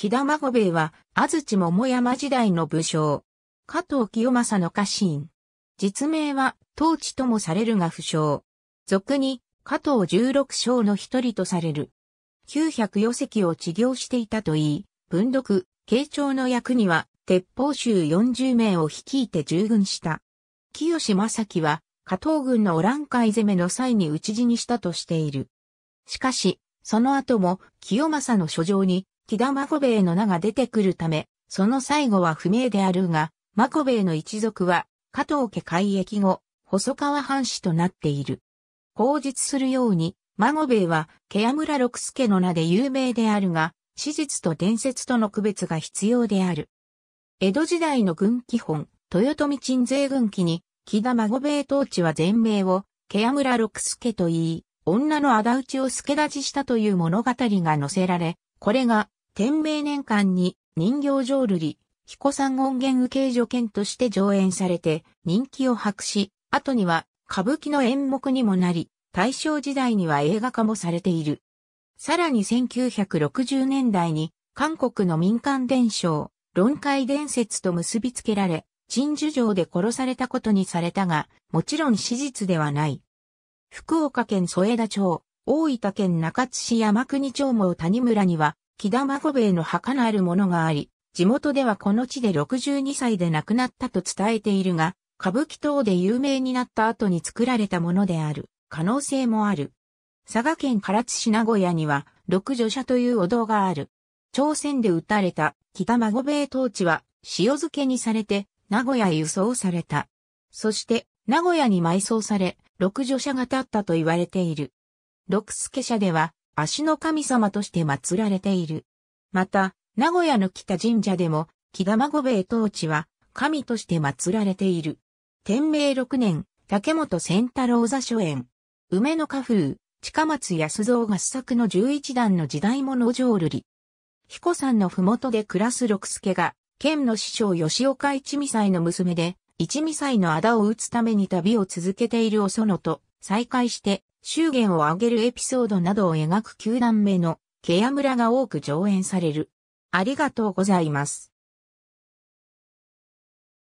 木田孫兵衛は、安土桃山時代の武将。加藤清正の家臣。実名は、当地ともされるが不詳。俗に、加藤十六将の一人とされる。九百余席を治療していたといい、文読、慶長の役には、鉄砲衆四十名を率いて従軍した。清正樹は、加藤軍のオラン海攻めの際に討ち死にしたとしている。しかし、その後も、清正の書状に、木田マコベイの名が出てくるため、その最後は不明であるが、マコベイの一族は、加藤家改易後、細川藩士となっている。口述するように、マ兵ベイは、ケア村六助の名で有名であるが、史実と伝説との区別が必要である。江戸時代の軍基本、豊臣鎮西軍記に、木田孫兵衛統治は全名を、ケア村六助と言い、女の仇討ちを助立ちしたという物語が載せられ、これが天明年間に人形浄瑠璃、彦山音源受助剣として上演されて人気を博し、後には歌舞伎の演目にもなり、大正時代には映画化もされている。さらに1960年代に韓国の民間伝承、論会伝説と結びつけられ、陳樹城で殺されたことにされたが、もちろん史実ではない。福岡県添田町、大分県中津市山国町も谷村には、木田孫兵衛の墓あるものがあり、地元ではこの地で62歳で亡くなったと伝えているが、歌舞伎等で有名になった後に作られたものである可能性もある。佐賀県唐津市名古屋には六女社というお堂がある。朝鮮で撃たれた北孫米当地は塩漬けにされて名古屋へ輸送された。そして名古屋に埋葬され六女社が立ったと言われている。六助社では足の神様として祀られている。また、名古屋の北神社でも、木玉五兵衛統治は、神として祀られている。天明6年、竹本仙太郎座所演。梅の花風、近松安蔵合作の11段の時代物浄瑠璃。彦さんの麓で暮らす六助が、県の師匠吉岡一味祭の娘で、一味祭の仇を討つために旅を続けているお園と再会して、祝言を挙げるエピソードなどを描く9段目のケア村が多く上演される。ありがとうございます。